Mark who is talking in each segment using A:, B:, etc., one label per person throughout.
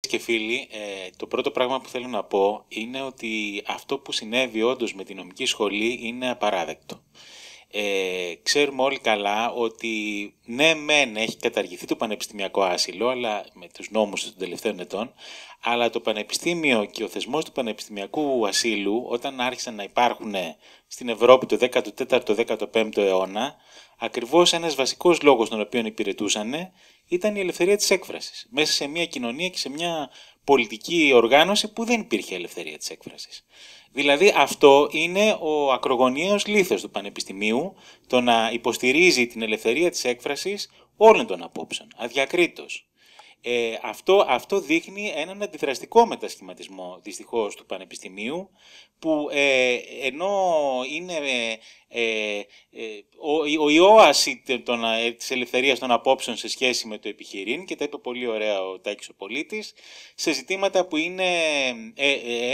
A: και φίλοι, ε, το πρώτο πράγμα που θέλω να πω είναι ότι αυτό που συνέβη όντως με τη νομική σχολή είναι απαράδεκτο. Ε, ξέρουμε όλοι καλά ότι ναι μεν έχει καταργηθεί το πανεπιστημιακό άσυλο αλλά με τους νόμους των τελευταίων ετών αλλά το πανεπιστήμιο και ο θεσμός του πανεπιστημιακού ασύλου όταν άρχισαν να υπάρχουν στην Ευρώπη το 14ο-15ο αιώνα ακριβώς ένας βασικός λόγος τον οποίο υπηρετούσαν ήταν η ελευθερία της έκφρασης. Μέσα σε μια κοινωνία και σε μια πολιτική οργάνωση που δεν υπήρχε ελευθερία της έκφρασης. Δηλαδή αυτό είναι ο ακρογωνιαίος λήθος του Πανεπιστημίου, το να υποστηρίζει την ελευθερία της έκφρασης όλων των απόψεων, αδιακρίτως. Ε, αυτό, αυτό δείχνει έναν αντιδραστικό μετασχηματισμό δυστυχώς του Πανεπιστημίου που ε, ενώ είναι ε, ε ο, ο ιόαση των, ε, της ελευθερίας των απόψεων σε σχέση με το επιχειρήν και τα είπε πολύ ωραία ο Τάκης ο Πολίτης σε ζητήματα που είναι,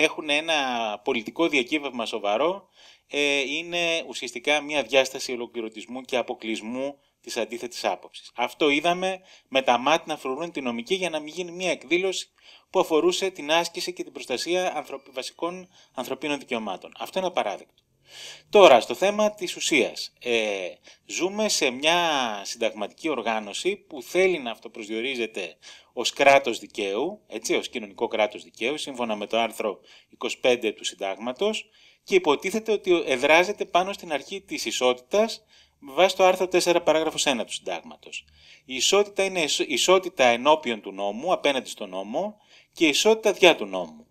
A: έχουν ένα πολιτικό διακύβευμα σοβαρό είναι ουσιαστικά μια διάσταση ολοκληρωτισμού και αποκλεισμού της αντίθετης άποψης. Αυτό είδαμε με τα μάτια να φρουρούν τη νομική για να μην γίνει μια εκδήλωση που αφορούσε την άσκηση και την προστασία βασικών ανθρωπίνων δικαιωμάτων. Αυτό είναι παράδειγμα. Τώρα, στο θέμα της ουσίας. Ε, ζούμε σε μια συνταγματική οργάνωση που θέλει να αυτοπροσδιορίζεται ως κράτος δικαίου, έτσι, ως κοινωνικό κράτος δικαίου, σύμφωνα με το άρθρο 25 του συντάγματος, και υποτίθεται ότι εδράζεται πάνω στην αρχή της ισότητας με βάση το άρθρο 4 παράγραφος 1 του συντάγματος. Η ισότητα είναι ισότητα ενώπιον του νόμου, απέναντι στον νόμο και ισότητα διά του νόμου.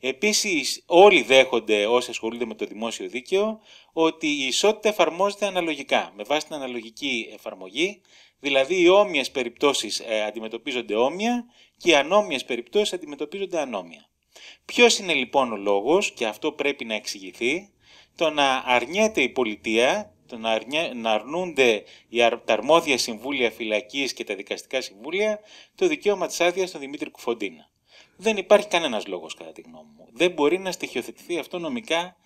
A: Επίσης, όλοι δέχονται όσοι ασχολούνται με το δημόσιο δίκαιο ότι η ισότητα εφαρμόζεται αναλογικά, με βάση την αναλογική εφαρμογή, δηλαδή οι όμοιες περιπτώσεις ε, αντιμετωπίζονται όμοια και οι ανώμοιες περιπτώσεις αντιμετωπίζονται ανώμια. Ποιος είναι λοιπόν ο λόγος, και αυτό πρέπει να εξηγηθεί, το να αρνιέται η πολιτεία το να, αρνούνται τα αρμόδια συμβούλια φυλακής και τα δικαστικά συμβούλια το δικαίωμα της άδειας στον Δημήτρη Κουφοντίνα. Δεν υπάρχει κανένας λόγος, κατά τη γνώμη μου. Δεν μπορεί να στοιχειοθετηθεί αυτό νομικά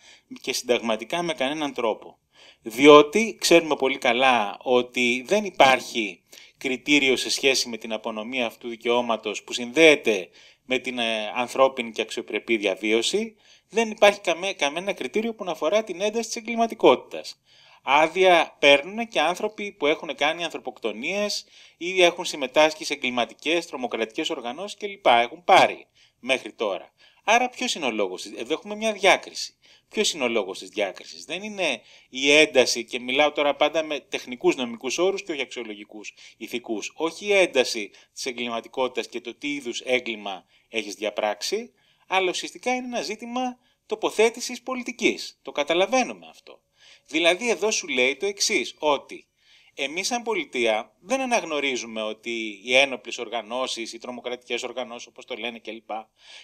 A: και συνταγματικά με κανέναν τρόπο. Διότι ξέρουμε πολύ καλά ότι δεν υπάρχει κριτήριο σε σχέση με την απονομή αυτού του δικαιώματος που συνδέεται με την ε, ανθρώπινη και αξιοπρεπή διαβίωση, δεν υπάρχει κανένα κριτήριο που να αφορά την ένταση της εγκληματικότητας άδεια παίρνουν και άνθρωποι που έχουν κάνει ανθρωποκτονίες ή έχουν συμμετάσχει σε εγκληματικές, τρομοκρατικές οργανώσεις κλπ. Έχουν πάρει μέχρι τώρα. Άρα ποιος είναι ο λόγος, εδώ έχουμε μια διάκριση. Ποιος είναι ο λόγος της διάκρισης. Δεν είναι η ένταση, και μιλάω τώρα πάντα με τεχνικούς νομικούς όρους και όχι αξιολογικούς ηθικούς, όχι η ένταση της εγκληματικότητας και το τι είδους έγκλημα έχεις διαπράξει, αλλά ουσιαστικά είναι ένα ζήτημα τοποθέτησης πολιτικής. Το καταλαβαίνουμε αυτό. Δηλαδή εδώ σου λέει το εξής ότι εμείς σαν πολιτεία δεν αναγνωρίζουμε ότι οι ένοπλες οργανώσεις, οι τρομοκρατικές οργανώσεις όπως το λένε κλπ.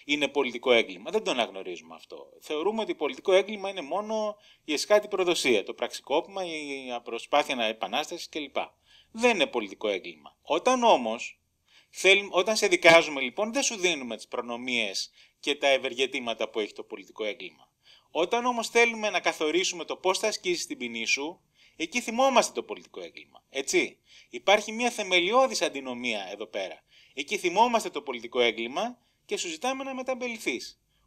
A: είναι πολιτικό έγκλημα. Δεν το αναγνωρίζουμε αυτό. Θεωρούμε ότι πολιτικό έγκλημα είναι μόνο η εσκάτη προδοσία, το πραξικόπημα, η προσπάθεια να επανάστασης κλπ. Δεν είναι πολιτικό έγκλημα. Όταν όμως, όταν σε δικάζουμε λοιπόν δεν σου δίνουμε τις προνομίες και τα ευεργετήματα που έχει το πολιτικό έγκλημα. Όταν όμως θέλουμε να καθορίσουμε το πώς θα ασκήσεις την ποινή σου, εκεί θυμόμαστε το πολιτικό έγκλημα. Έτσι. Υπάρχει μια θεμελιώδης αντινομία εδώ πέρα. Εκεί θυμόμαστε το πολιτικό έγκλημα και σου ζητάμε να μεταμπεληθείς.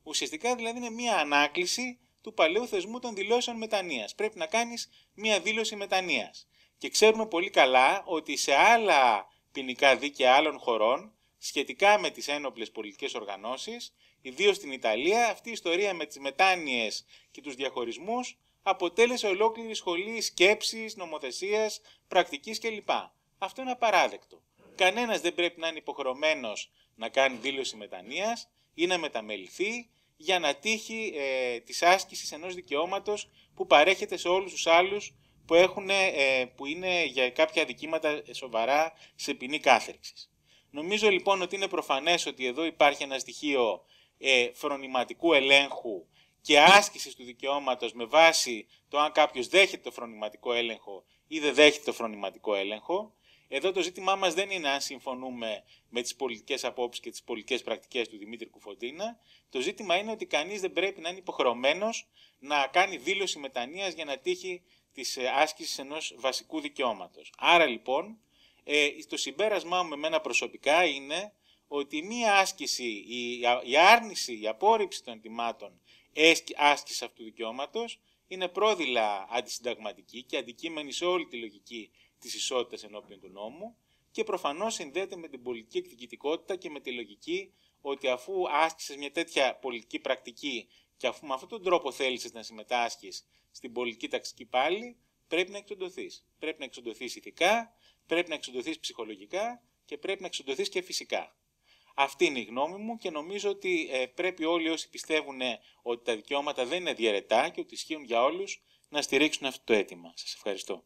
A: Ουσιαστικά δηλαδή είναι μια ανάκληση του παλαιού θεσμού των δηλώσεων μετανία. Πρέπει να κάνεις μια δήλωση μετανία. Και ξέρουμε πολύ καλά ότι σε άλλα ποινικά δίκαια άλλων χωρών, σχετικά με τις ένοπλες πολιτικές οργανώσεις, ιδίως στην Ιταλία, αυτή η ιστορία με τις μετάνοιες και τους διαχωρισμούς αποτέλεσε ολόκληρη σχολή σκέψης, νομοθεσίας, πρακτικής κλπ. Αυτό είναι απαράδεκτο. Κανένας δεν πρέπει να είναι υποχρεωμένος να κάνει δήλωση μετανία ή να μεταμεληθεί για να τύχει ε, της άσκησης ενός δικαιώματος που παρέχεται σε όλους τους άλλους που, ε, που είναι για κάποια δικήματα ε, σοβαρά σε ποινή κάθεξη. Νομίζω λοιπόν ότι είναι προφανές ότι εδώ υπάρχει ένα στοιχείο ε, φρονηματικού ελέγχου και άσκησης του δικαιώματος με βάση το αν κάποιος δέχεται το φρονηματικό έλεγχο ή δεν δέχεται το φρονηματικό έλεγχο. Εδώ το ζήτημά μας δεν είναι αν συμφωνούμε με τις πολιτικές απόψεις και τις πολιτικές πρακτικές του Δημήτρη Κουφοντίνα. Το ζήτημα είναι ότι κανείς δεν πρέπει να είναι υποχρεωμένος να κάνει δήλωση μετανία για να τύχει της ε, άσκησης ενός βασικού δικαιώματος. Άρα λοιπόν, ε, το συμπέρασμά μου εμένα προσωπικά είναι ότι μία άσκηση, η άρνηση, η απόρριψη των ετοιμάτων άσκηση αυτού του δικαιώματος, είναι πρόδειλα αντισυνταγματική και αντικείμενη σε όλη τη λογική της ισότητας ενώπιον του νόμου και προφανώς συνδέεται με την πολιτική εκδικητικότητα και με τη λογική ότι αφού άσκησες μια τέτοια πολιτική πρακτική και αφού με αυτόν τον τρόπο θέλησες να συμμετάσχεις στην πολιτική ταξική πάλι, πρέπει να εξοντωθείς. Πρέπει να εξοντωθείς ηθικά, πρέπει να εξοντωθείς ψυχολογικά και πρέπει να εξοντωθείς και φυσικά. Αυτή είναι η γνώμη μου και νομίζω ότι ε, πρέπει όλοι όσοι πιστεύουν ε, ότι τα δικαιώματα δεν είναι διαιρετά και ότι ισχύουν για όλους να στηρίξουν αυτό το αίτημα. Σας ευχαριστώ.